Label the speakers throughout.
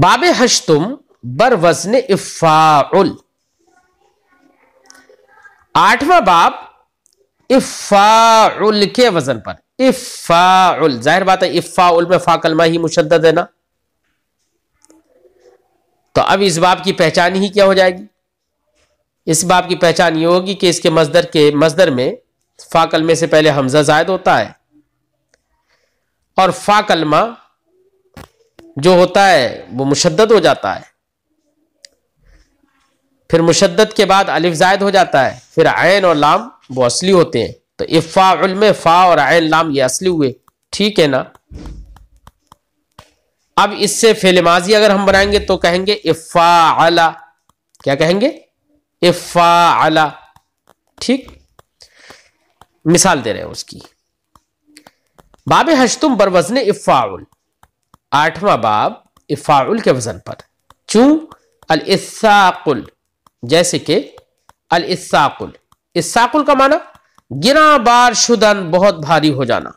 Speaker 1: बाब हशतुम बर वजन इफ़ाउल आठवां बाब इफ़ाउल के वजन पर इफ़ाउल जाहिर बात है इफ़ाउल में फाकलमा ही मुशद्द है ना तो अब इस बाब की पहचान ही क्या हो जाएगी इस बाब की पहचान ये होगी कि इसके मजदर के मजदर में फाकलमे से पहले हमजा जायद होता है और फाकलमा जो होता है वो मुशद्दत हो जाता है फिर मुशद्दत के बाद अलिफ जायद हो जाता है फिर आयन और लाम वो असली होते हैं तो इफा में फ़ा और आयन लाम ये असली हुए ठीक है ना अब इससे फेलमाजी अगर हम बनाएंगे तो कहेंगे इफ़ा आला क्या कहेंगे इफ़ा आला ठीक मिसाल दे रहे हैं उसकी बाबे हशतुम बरवजन इफ़ाउल आठवां बाब इफ़ाउल के वज़न पर अल अलसाकुल जैसे कि अलसाकुल इसाकुल का माना गिरा बार शुदन बहुत भारी हो जाना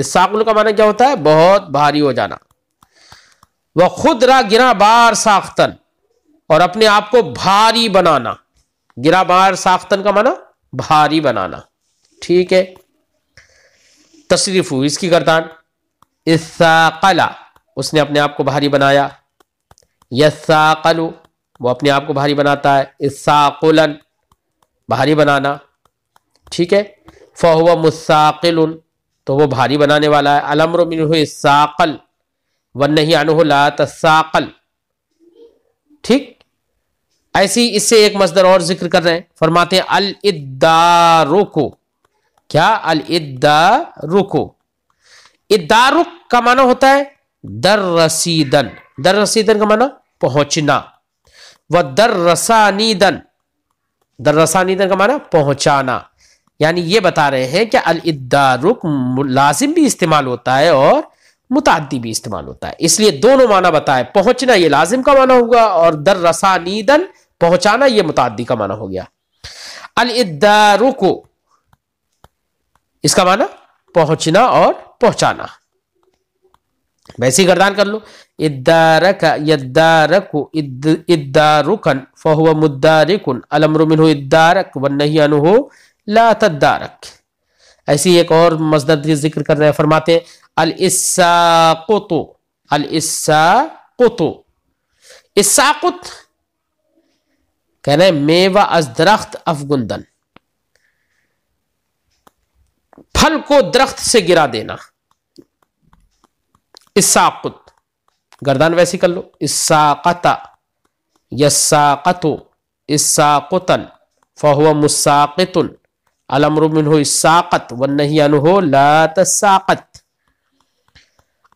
Speaker 1: इसाकुल का माना क्या होता है बहुत भारी हो जाना वह खुद रहा गिरा बार साख्तन और अपने आप को भारी बनाना गिरा बार साख्तन का माना भारी बनाना ठीक है तशरीफ हुई इसकी गर्दान इसाकला उसने अपने आप को भारी बनाया यसाकलु वो अपने आप को भारी बनाता है इसाकुलन भारी बनाना ठीक है फ़हुआ मुसाकिल तो वो भारी बनाने वाला है अलमरुमिन साकल वन नहीं अनहुला ठीक ऐसी इससे एक मजदर और जिक्र कर रहे हैं फरमाते हैं अल इद्दारुको क्या अल इद्दारुको इद्दारुक का माना होता है दर रसीदन दर रसीदन का माना पहुंचना व दर रसानीदन दर रसानीदन का माना पहुंचाना यानी ये बता रहे हैं कि अल इद्दारुक लाजिम भी इस्तेमाल होता है और मुतादी भी इस्तेमाल होता है इसलिए दोनों माना बताए पहुंचना ये लाजिम का माना होगा और दर रसानीदन पहुंचाना ये मुतादी का माना हो गया अल इद्दारुको इसका माना पहुंचना और पहुंचाना वैसे ही गर्दान कर लो इद्दारक यद्दारकु इद, इद्दारुकन फहुव मुद्दारिकुन अलमरुमिन हो इद्दारक वन नहीं अनु हो ला तद्दारक ऐसी एक और मजदर जिक्र कर रहे हैं फरमाते हैं अल इस्साकुतु अल इस्साकुतु इस्साकुत कह रहे मेवा अज दरख्त अफगुंदन फल को दरख्त से गिरा देना इसाकुत गर्दान वैसी कर लो इसाकता यसाकतो इसाकुतन फ़हुआ मुसाकितुन अलमरुमिन हो इसाकत वही अनु हो लाकत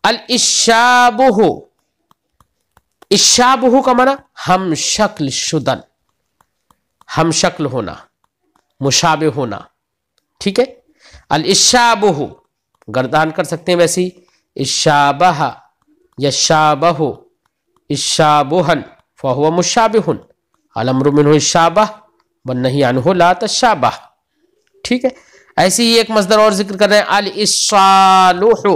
Speaker 1: अल इशाबुहु इशाबुहु का माना हम शक्ल शुदन हम शक्ल होना मुशाबे होना ठीक है अल इशाबुहु गर्दान कर सकते हैं वैसी इशाबह यशाबहु इशाबुहन फ़हुआ मुशाबिहन अलमरुमिन इशाबह वन नहीं अनहो ला तशाबह ठीक है ऐसे ही एक मजदर और जिक्र कर रहे हैं अल इसालुहु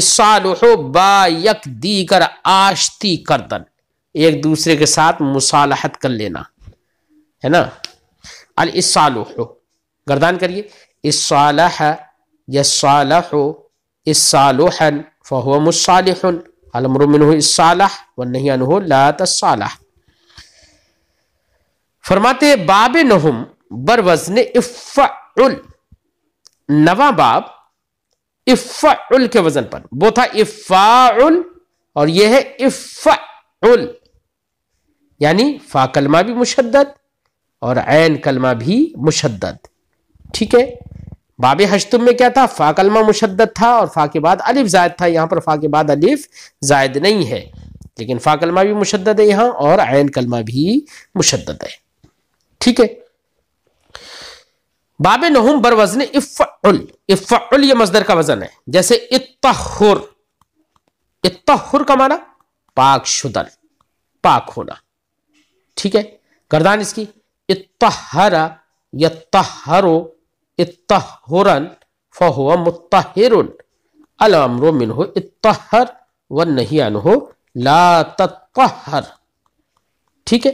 Speaker 1: इसालुहु बायक दीकर आश्ती करदन एक दूसरे के साथ मुसालहत कर लेना है ना अल इसालुहु गर्दान करिए इसालह यसालहु व नहीं फरमाते बाब नहुम बर वजन इफ़ल नवा बाब इफ़ल के वजन पर वो था इफ़ाउल और यह है इफ़ल यानी फ़ा कलमा भी मुशद और ऐन कलमा भी मुशद ठीक है बाब हशतुम में क्या था फा कलमा मुशद्दत था और फा के बाद अलिफ जायद था यहाँ पर फा के बाद अलिफ जायद नहीं है लेकिन फा कलमा भी मुशद है यहाँ और आयन कलमा भी मुशद है ठीक है बाब नहुम बर वजन इफ्फल इफ्फल ये मजदर का वजन है जैसे इतहुर इतहुर का माना पाक शुदन पाक होना ठीक है गर्दान इसकी इतहरा यतहरो इतहरन फ़हुआ मुतहर अलमर मिन हो इतहर व नहीं अन हो ला तत्हर ठीक है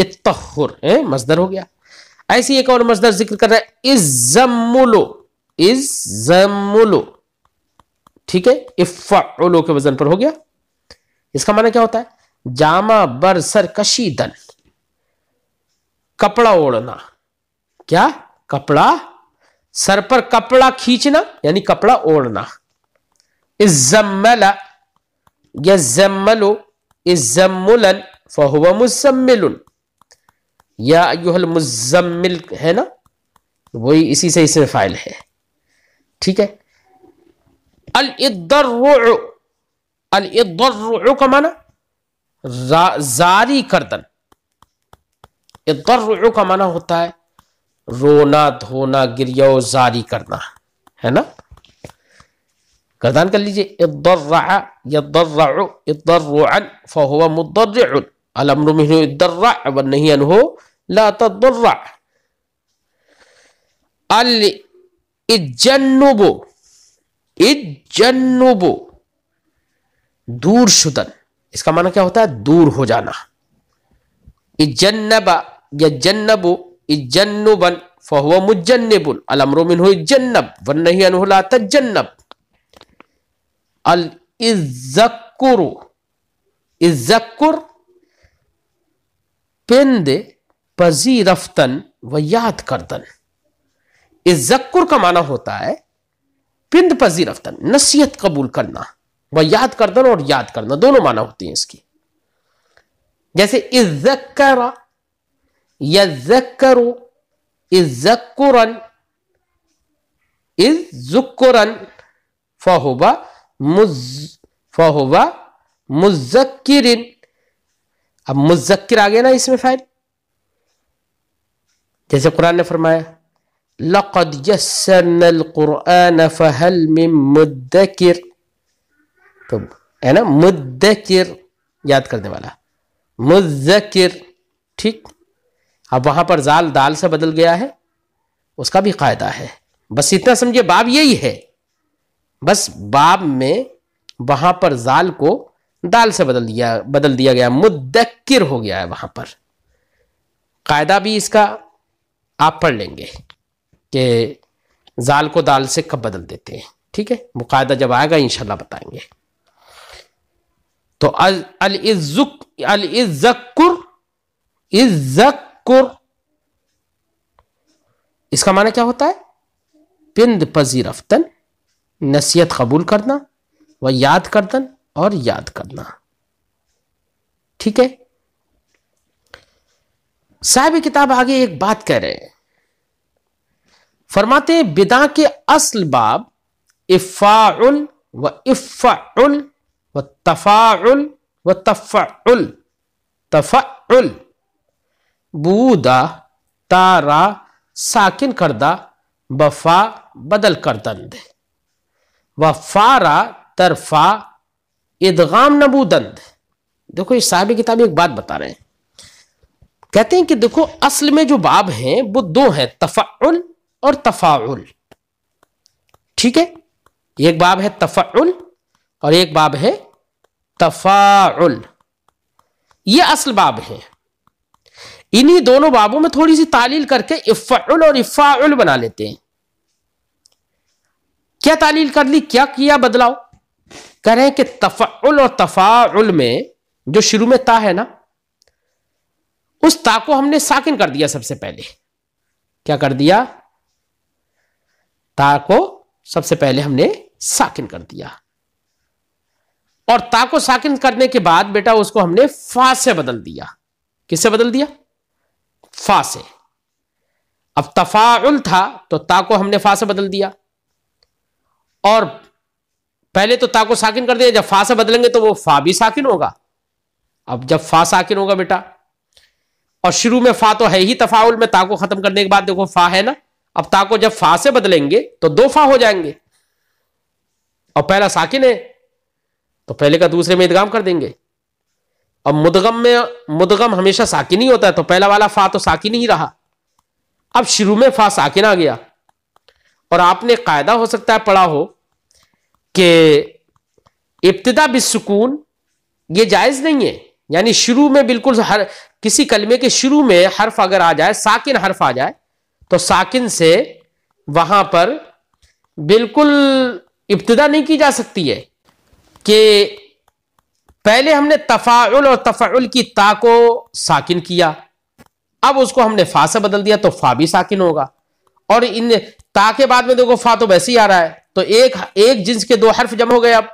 Speaker 1: इतहर है मजदर हो गया ऐसी एक और मजदर जिक्र कर रहा है इस जमुलो ठीक है इफ़लो के वजन पर हो गया इसका माना क्या होता है जामा बर कशी कशीदन कपड़ा ओढ़ना क्या कपड़ा सर पर कपड़ा खींचना यानी कपड़ा ओढ़ना इजम्मला यजम्मलो इजम्मुलन फहुआ मुजम्मिलुन या युहल मुजम्मिल है ना वही इसी से इसमें फाइल है ठीक है अल इदर्रु अल इदर्रु का माना जारी करदन इदर्रु का माना होता है रोना धोना गिरियो जारी करना है ना गर्दान कर लीजिए फहुआ मुदर्र अलमर नहीं अनहो ला तदर्रा अल इजन्नुबो इजन्नुबो दूर शुदन इसका माना क्या होता है दूर हो जाना इजन्नबा या जन्नबो इजन्नुबन फहुआ मुजन्नबुल अलमरोमिन मिनहु इजन्नब वन नहीं ला तजन्नब अल इज्जकुरु इज्जकुर पेंद पजी रफ्तन व याद करदन इज्जकुर का माना होता है पिंद पजी रफ्तन नसीहत कबूल करना व याद करदन और याद करना दोनों माना होती है इसकी जैसे इज्जकरा يذكر إذ ذكرا إذ ذكرا فهو مز فهو مذكر اب مذكر آگئے نا اسم فائل جیسے قرآن نے فرمایا لقد يسرنا القرآن فهل من مدكر تو ہے مدكر یاد کرنے والا مذكر ٹھیک अब वहां पर जाल दाल से बदल गया है उसका भी कायदा है बस इतना समझिए बाब यही है बस बाब में वहां पर जाल को दाल से बदल दिया बदल दिया गया मुद्दिर हो गया है वहां पर कायदा भी इसका आप पढ़ लेंगे कि जाल को दाल से कब बदल देते हैं ठीक है वो कायदा जब आएगा इनशाला बताएंगे तो अल इज़ुक अल इज्जकुर इज्जक तफक्कुर इसका माना क्या होता है पिंद रफ्तन नसीहत कबूल करना व याद करदन और याद करना ठीक है साहिब किताब आगे एक बात कह रहे हैं फरमाते हैं बिदा के असल बाब इफ़ाउल व इफ़ाउल व तफ़ाउल व तफ़ाउल तफ़ाउल बूदा तारा साकिन करदा बफा बदल कर दंद वफारा तरफा इदगाम नबूदंद देखो ये साहब किताब एक बात बता रहे हैं कहते हैं कि देखो असल में जो बाब हैं वो दो हैं तफ़ाउल और तफ़ाउल ठीक है एक बाब है तफ़ाउल और एक बाब है तफ़ाउल ये असल बाब हैं इन्हीं दोनों बाबों में थोड़ी सी तालील करके इफ़ाउल और इफ़ाउल बना लेते हैं क्या तालील कर ली क्या किया बदलाव कह रहे हैं कि तफ़ाउल और तफ़ाउल में जो शुरू में ता है ना उस ता को हमने साकिन कर दिया सबसे पहले क्या कर दिया ता को सबसे पहले हमने साकिन कर दिया और ता को साकिन करने के बाद बेटा उसको हमने फा से बदल दिया किससे बदल दिया फा से अब तफाउल था तो ता को हमने फा से बदल दिया और पहले तो ता को साकिन कर दिया जब फा से बदलेंगे तो वो फा भी साकिन होगा अब जब फा साकिन होगा बेटा और शुरू में फा तो है ही तफाउल में ता को खत्म करने के बाद देखो फा है ना अब ता को जब फा से बदलेंगे तो दो फा हो जाएंगे और पहला साकिन है तो पहले का दूसरे में इंतगाम कर देंगे अब मुदगम में मुदगम हमेशा साकिन ही होता है तो पहला वाला फा तो साकिन ही रहा अब शुरू में फा साकिन आ गया और आपने कायदा हो सकता है पढ़ा हो कि इब्तदा बिसकून ये जायज़ नहीं है यानी शुरू में बिल्कुल हर किसी कलमे के शुरू में हर्फ अगर आ जाए साकिन हर्फ आ जाए तो साकिन से वहां पर बिल्कुल इब्तदा नहीं की जा सकती है कि पहले हमने तफाउल और तफाउल की ता को साकिन किया अब उसको हमने फा से बदल दिया तो फा भी साकिन होगा और इन ता के बाद में देखो फा तो वैसे ही आ रहा है तो एक एक जिन्स के दो हर्फ जम हो गए अब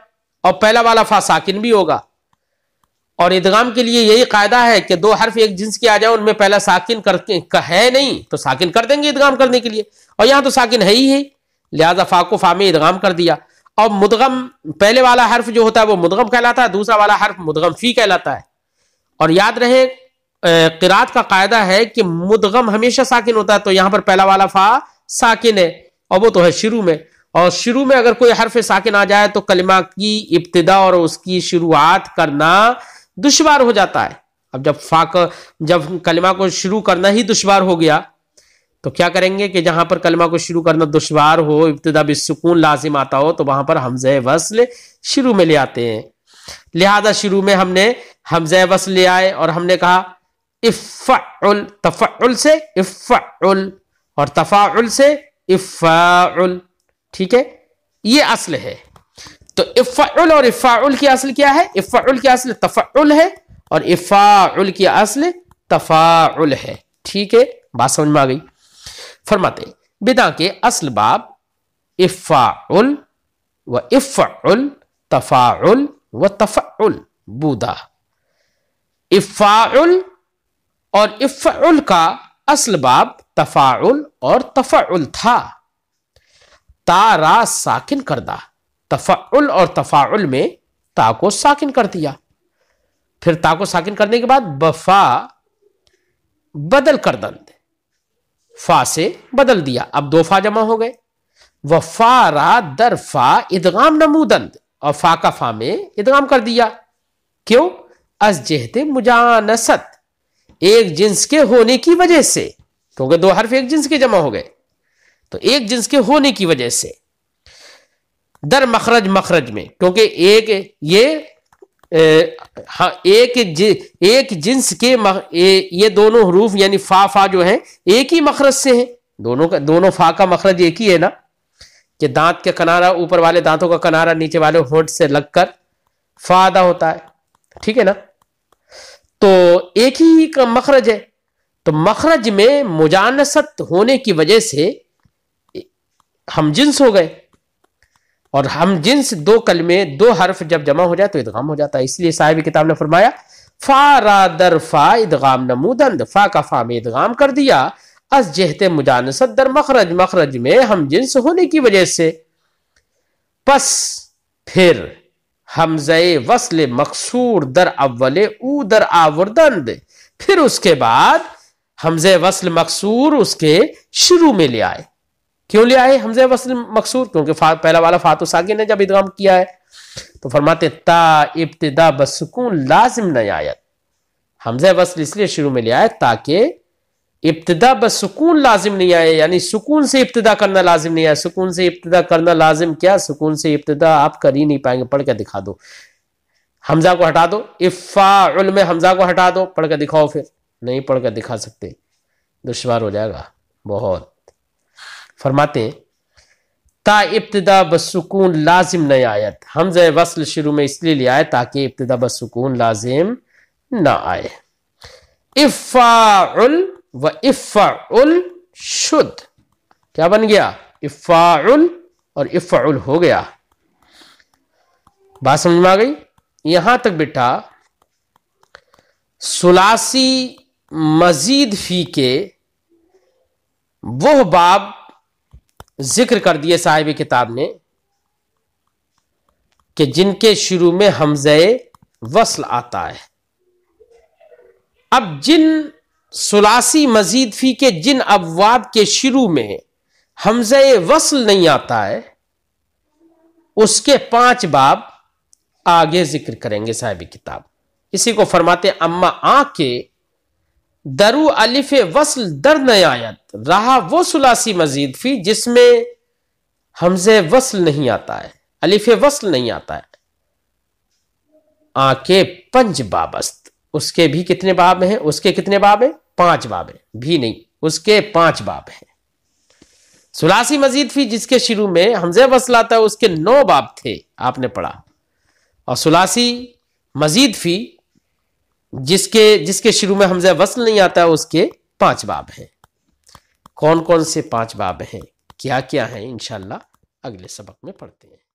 Speaker 1: और पहला वाला फा साकिन भी होगा और इदगाम के लिए यही कायदा है कि दो हर्फ एक जिंस के आ जाए उनमें पहला साकिन करके है नहीं तो साकिन कर देंगे इदगाम करने के लिए और यहां तो साकिन है ही है लिहाजा फा को फा में इदगाम कर दिया और मुदगम पहले वाला हर्फ जो होता है वो मुदगम कहलाता है दूसरा वाला हर्फ मुदगम फी कहलाता है और याद रहे किरात का कायदा है कि मुदगम हमेशा साकिन होता है तो यहां पर पहला वाला फा साकिन है और वो तो है शुरू में और शुरू में अगर कोई हर्फ साकिन आ जाए तो कलिमा की इब्तदा और उसकी शुरुआत करना दुशवार हो जाता है अब जब फाक जब कलिमा को शुरू करना ही दुशवार हो गया तो क्या करेंगे कि जहां पर कलमा को शुरू करना दुशवार हो इब्तदा भी सुकून लाजिम आता हो तो वहां पर हमज़ वसल शुरू में ले आते हैं लिहाजा शुरू में हमने हमज़ वसल ले आए और हमने कहा इफ़ल तफ़ाउल से इफ़ल और तफ़ाउल से इफ़ाउल ठीक है ये असल है तो इफ़ाउल और इफ़ाउल की असल क्या है इफ़ाउल की असल तफ़ाउल है और इफ़ाउल की असल तफ़ाउल है ठीक है बात समझ में आ गई फरमाते बिदा के असल बाब इफ़ाउल व इफ़ाउल तफ़ाउल व तफ़ाउल बूदा इफ़ाउल और इफ़ाउल का असल बाब तफ़ाउल और तफ़ाउल था तारा साकिन करदा तफ़ाउल और तफ़ाउल में ता को साकिन कर दिया फिर ता को साकिन करने के बाद बफा बदल कर दंद फा से बदल दिया अब दो फा जमा हो गए वफा रा दर फा इदगाम नमूदंद और फा का फा में इदगाम कर दिया क्यों जेहते मुजानसत एक जिन्स के होने की वजह से क्योंकि दो हर्फ एक जिन्स के जमा हो गए तो एक जिन्स के होने की वजह से दर मखरज मखरज में क्योंकि एक ये एक जि, एक जिन्स के ए, ये दोनों हरूफ यानी फा फा जो है एक ही मखरज से हैं दोनों का दोनों फा का मखरज एक ही है ना कि दांत के किनारा ऊपर वाले दांतों का किनारा नीचे वाले होंठ से लगकर फा अदा होता है ठीक है ना तो एक ही का मखरज है तो मखरज में मुजानसत होने की वजह से हम जिन्स हो गए और हम जिन्स दो कलमे दो हर्फ जब जमा हो जाए तो इदगाम हो जाता है इसलिए साहिब किताब ने फरमाया फा दर फा इदगाम नमूदन फा का फा में इदगाम कर दिया अस जहते मुजानसत दर मखरज मखरज में हम जिन्स होने की वजह से पस फिर हमजे वसल मकसूर दर अव्वल ऊ दर आवरदंद फिर उसके बाद हमजे वसल मकसूर उसके शुरू में ले आए क्यों लिया है हमजे वसल मकसूर क्योंकि पहला वाला फातु साकिन ने जब इदगाम किया है तो फरमाते ता इब्तदा बसकून लाजिम न आयत हमजे वसल इसलिए शुरू में लिया है ताकि इब्तदा बसकून लाजिम नहीं आए यानी सुकून से इब्तदा करना लाजिम नहीं आया सुकून से इब्तदा करना लाजिम क्या सुकून से इब्तदा आप कर ही नहीं पाएंगे पढ़ के दिखा दो हमजा को हटा दो इफ़ाउल में हमजा को हटा दो पढ़ के दिखाओ फिर नहीं पढ़ कर दिखा सकते दुश्वार हो जाएगा बहुत फरमाते हैं ता इब्तदा बसकून लाजिम न आयत हमज वसल शुरू में इसलिए लिया है ताकि इब्तदा बसकून लाजिम ना आए इफ़ाउल व इफ़ाउल शुद क्या बन गया इफ़ाउल और इफ़ाउल हो गया बात समझ में आ गई यहां तक बेटा सुलासी मजीद फी के वह बाब जिक्र कर दिए साहिब किताब ने कि जिनके शुरू में हमजय वसल आता है अब जिन सुलासी मजीद फी के जिन अबवाब के शुरू में हमजय वसल नहीं आता है उसके पांच बाब आगे जिक्र करेंगे साहिब किताब इसी को फरमाते अम्मा आ के दरु अलिफ वसल दर नयायत रहा वो सुलासी मजीद फी जिसमें हमज वसल नहीं आता है अलिफ वसल नहीं आता है आके पंज बाबस्त उसके भी कितने बाब हैं उसके कितने बाब हैं पांच बाब हैं भी नहीं उसके पांच बाब हैं सुलासी मजीद फी जिसके शुरू में हमज वसल आता है उसके नौ बाब थे आपने पढ़ा और सुलासी मजीद फी जिसके जिसके शुरू में हमजा वसल नहीं आता उसके पांच बाब हैं कौन कौन से पांच बाब हैं क्या क्या हैं इनशाला अगले सबक में पढ़ते हैं